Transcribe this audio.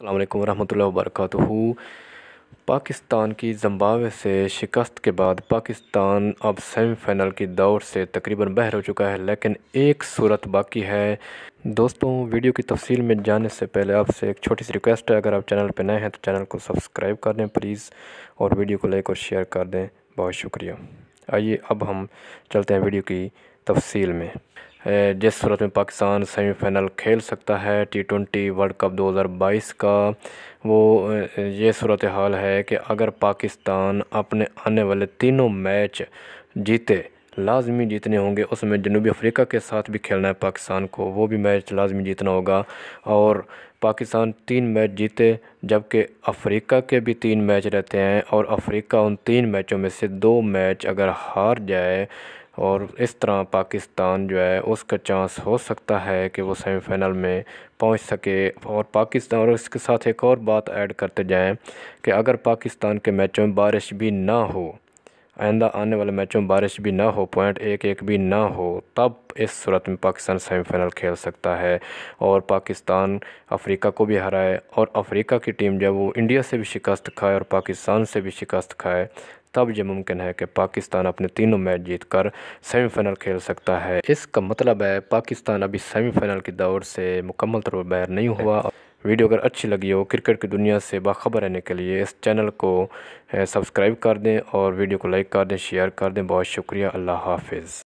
अल्लाम वरहमल वरक पाकिस्तान की जम्बावे से शिकस्त के बाद पाकिस्तान अब सेमीफाइनल की दौड़ से तकरीबन बहर हो चुका है लेकिन एक सूरत बाकी है दोस्तों वीडियो की तफसील में जाने से पहले आपसे एक छोटी सी रिक्वेस्ट है अगर आप चैनल पर नए हैं तो चैनल को सब्सक्राइब कर दें प्लीज़ और वीडियो को लाइक और शेयर कर दें बहुत शुक्रिया आइए अब हम चलते हैं वीडियो की तफसील में जिस सूरत में पाकिस्तान सेमीफ़ाइनल खेल सकता है टी ट्वेंटी वर्ल्ड कप 2022 का वो ये सूरत हाल है कि अगर पाकिस्तान अपने आने वाले तीनों मैच जीते लाजमी जीतने होंगे उसमें जनूबी अफ्रीका के साथ भी खेलना है पाकिस्तान को वो भी मैच लाजमी जीतना होगा और पाकिस्तान तीन मैच जीते जबकि अफ्रीका के भी तीन मैच रहते हैं और अफ्रीका उन तीन मैचों में से दो मैच अगर हार जाए और इस तरह पाकिस्तान जो है उसका चांस हो सकता है कि वो सेमीफाइनल में पहुंच सके और पाकिस्तान और इसके साथ एक और बात ऐड करते जाएं कि अगर पाकिस्तान के मैचों में बारिश भी ना हो आइंदा आने वाले मैचों में बारिश भी ना हो पॉइंट एक एक भी ना हो तब इस सूरत में पाकिस्तान सेमीफाइनल खेल सकता है और पाकिस्तान अफ्रीका को भी हराए और अफ्रीका की टीम जब वो इंडिया से भी शिकस्त खाए और पाकिस्तान से भी शिकस्त खाए तब ये मुमकिन है कि पाकिस्तान अपने तीनों मैच जीत कर सेमीफाइनल खेल सकता है इसका मतलब है पाकिस्तान अभी सेमीफाइनल की दौड़ से मुकम्मल तौर पर बैर नहीं हुआ वीडियो अगर अच्छी लगी हो क्रिकेट की दुनिया से बाखबर रहने के लिए इस चैनल को सब्सक्राइब कर दें और वीडियो को लाइक कर दें शेयर कर दें बहुत शुक्रिया अल्लाह हाफिज़